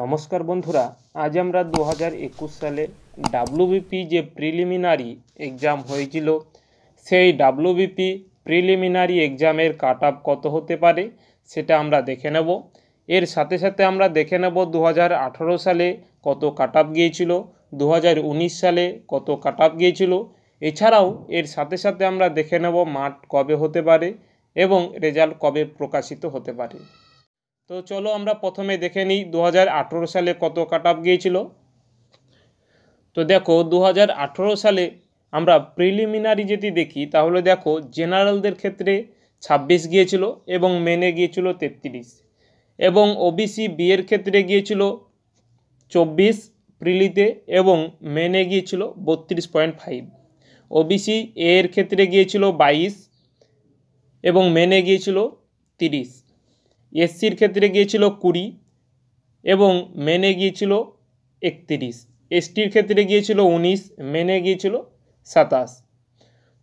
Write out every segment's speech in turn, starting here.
নমস্কার বন্ধুরা আজ আমরা দু হাজার একুশ সালে ডাব্লুবিপি যে প্রিলিমিনারি এক্সাম হয়েছিল সেই ডাব্লুবিপি প্রিলিমিনারি এক্সামের কাট আপ কত হতে পারে সেটা আমরা দেখে নেব এর সাথে সাথে আমরা দেখে নেব দু সালে কত কাট আপ গিয়েছিল দু সালে কত কাট আপ গিয়েছিল এছাড়াও এর সাথে সাথে আমরা দেখে নেব মাঠ কবে হতে পারে এবং রেজাল্ট কবে প্রকাশিত হতে পারে তো চলো আমরা প্রথমে দেখে নিই দু সালে কত কাট আপ গিয়েছিল তো দেখো দু সালে আমরা প্রিলিমিনারি যদি দেখি তাহলে দেখো জেনারেলদের ক্ষেত্রে ২৬ গিয়েছিল এবং মেনে গিয়েছিল ৩৩ এবং ওবিসি বিয়ের ক্ষেত্রে গিয়েছিল ২৪ প্রিলিতে এবং মেনে গিয়েছিল বত্রিশ পয়েন্ট ফাইভ ওবিসি এর ক্ষেত্রে গিয়েছিল ২২ এবং মেনে গিয়েছিল ৩০ এসসির ক্ষেত্রে গিয়েছিল কুড়ি এবং মেনে গিয়েছিল একত্রিশ এসটির ক্ষেত্রে গিয়েছিল উনিশ মেনে গিয়েছিল সাতাশ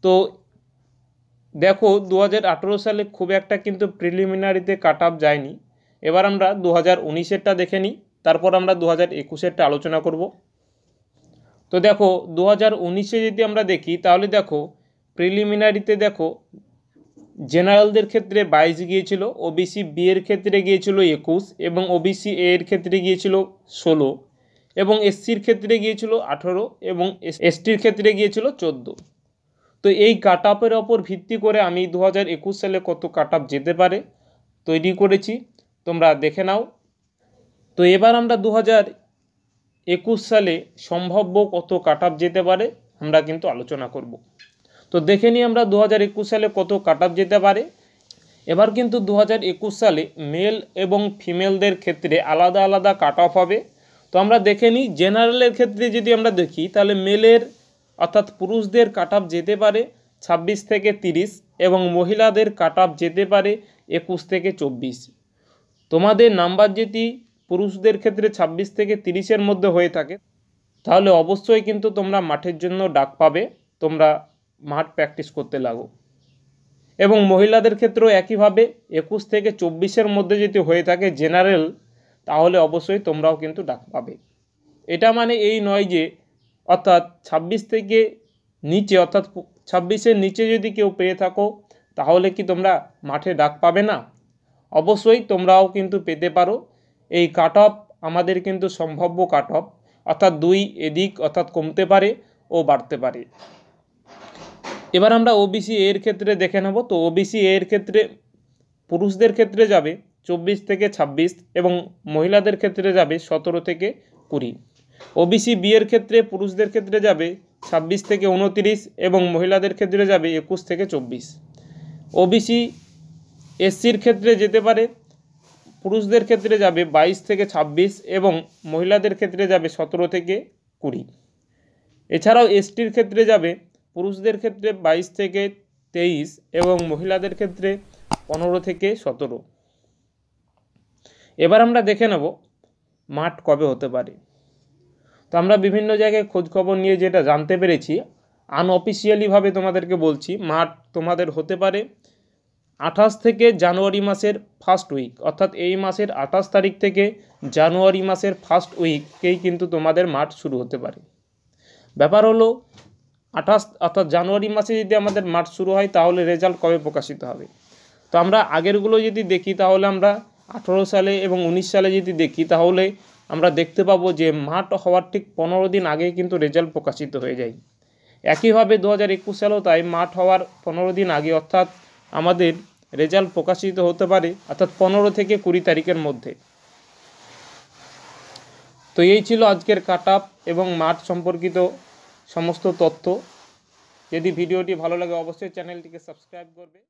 তো দেখো দু হাজার সালে খুব একটা কিন্তু প্রিলিমিনারিতে কাট আপ যায়নি এবার আমরা দু হাজার উনিশেরটা দেখে নিই তারপর আমরা দু হাজার একুশেরটা আলোচনা করব তো দেখো দু হাজার উনিশে যদি আমরা দেখি তাহলে দেখো প্রিলিমিনারিতে দেখো জেনারেলদের ক্ষেত্রে বাইশ গিয়েছিল ওবিসি বি এর ক্ষেত্রে গিয়েছিল একুশ এবং ওবিসি এ এর ক্ষেত্রে গিয়েছিল ষোলো এবং এসসির ক্ষেত্রে গিয়েছিল আঠেরো এবং এসটির ক্ষেত্রে গিয়েছিল চোদ্দো তো এই কাট আপের ওপর ভিত্তি করে আমি দু হাজার একুশ সালে কত কাট আপ যেতে পারে তৈরি করেছি তোমরা দেখে নাও তো এবার আমরা দু হাজার একুশ সালে সম্ভাব্য কত কাট আপ যেতে পারে আমরা কিন্তু আলোচনা করব তো দেখে নিই আমরা দু হাজার সালে কত কাট যেতে পারে এবার কিন্তু দু সালে মেল এবং ফিমেলদের ক্ষেত্রে আলাদা আলাদা কাট হবে তো আমরা দেখে নিই জেনারেলের ক্ষেত্রে যদি আমরা দেখি তাহলে মেলের অর্থাৎ পুরুষদের কাট যেতে পারে ২৬ থেকে ৩০ এবং মহিলাদের কাট যেতে পারে একুশ থেকে চব্বিশ তোমাদের নাম্বার যেটি পুরুষদের ক্ষেত্রে ২৬ থেকে তিরিশের মধ্যে হয়ে থাকে তাহলে অবশ্যই কিন্তু তোমরা মাঠের জন্য ডাক পাবে তোমরা মাঠ প্র্যাকটিস করতে লাগো এবং মহিলাদের ক্ষেত্রেও একইভাবে একুশ থেকে চব্বিশের মধ্যে যদি হয়ে থাকে জেনারেল তাহলে অবশ্যই তোমরাও কিন্তু ডাক পাবে এটা মানে এই নয় যে অর্থাৎ ছাব্বিশ থেকে নিচে অর্থাৎ ছাব্বিশের নিচে যদি কেউ পেয়ে থাকো তাহলে কি তোমরা মাঠে ডাক পাবে না অবশ্যই তোমরাও কিন্তু পেতে পারো এই কাট অফ আমাদের কিন্তু সম্ভাব্য কাট অফ অর্থাৎ দুই এদিক অর্থাৎ কমতে পারে ও বাড়তে পারে এবার আমরা ওবিসি এর ক্ষেত্রে দেখে নেব তো ওবিসি এর ক্ষেত্রে পুরুষদের ক্ষেত্রে যাবে চব্বিশ থেকে ছাব্বিশ এবং মহিলাদের ক্ষেত্রে যাবে সতেরো থেকে কুড়ি ওবিসি বিয়ের ক্ষেত্রে পুরুষদের ক্ষেত্রে যাবে ছাব্বিশ থেকে উনতিরিশ এবং মহিলাদের ক্ষেত্রে যাবে একুশ থেকে চব্বিশ ওবিসি এসসির ক্ষেত্রে যেতে পারে পুরুষদের ক্ষেত্রে যাবে বাইশ থেকে ছাব্বিশ এবং মহিলাদের ক্ষেত্রে যাবে সতেরো থেকে কুড়ি এছাড়াও এসটির ক্ষেত্রে যাবে পুরুষদের ক্ষেত্রে বাইশ থেকে তেইশ এবং মহিলাদের ক্ষেত্রে পনেরো থেকে সতেরো এবার আমরা দেখে নেব মাঠ কবে হতে পারে তো আমরা বিভিন্ন জায়গায় খোঁজখবর নিয়ে যেটা জানতে পেরেছি আনঅফিসিয়ালিভাবে তোমাদেরকে বলছি মাঠ তোমাদের হতে পারে আঠাশ থেকে জানুয়ারি মাসের ফার্স্ট উইক অর্থাৎ এই মাসের আঠাশ তারিখ থেকে জানুয়ারি মাসের ফার্স্ট উইককেই কিন্তু তোমাদের মাঠ শুরু হতে পারে ব্যাপার হলো আঠাশ অর্থাৎ জানুয়ারি মাসে যদি আমাদের মার্চ শুরু হয় তাহলে রেজাল্ট কবে প্রকাশিত হবে তো আমরা আগেরগুলো যদি দেখি তাহলে আমরা আঠেরো সালে এবং উনিশ সালে যদি দেখি তাহলে আমরা দেখতে পাবো যে মাঠ হওয়ার ঠিক পনেরো দিন আগে কিন্তু রেজাল্ট প্রকাশিত হয়ে যায় একইভাবে দু হাজার একুশ সালেও তাই মাঠ হওয়ার পনেরো দিন আগে অর্থাৎ আমাদের রেজাল্ট প্রকাশিত হতে পারে অর্থাৎ পনেরো থেকে কুড়ি তারিখের মধ্যে তো এই ছিল আজকের কাট এবং মাঠ সম্পর্কিত সমস্ত তথ্য যদি ভিডিওটি ভালো লাগে অবশ্যই চ্যানেলটিকে সাবস্ক্রাইব করবে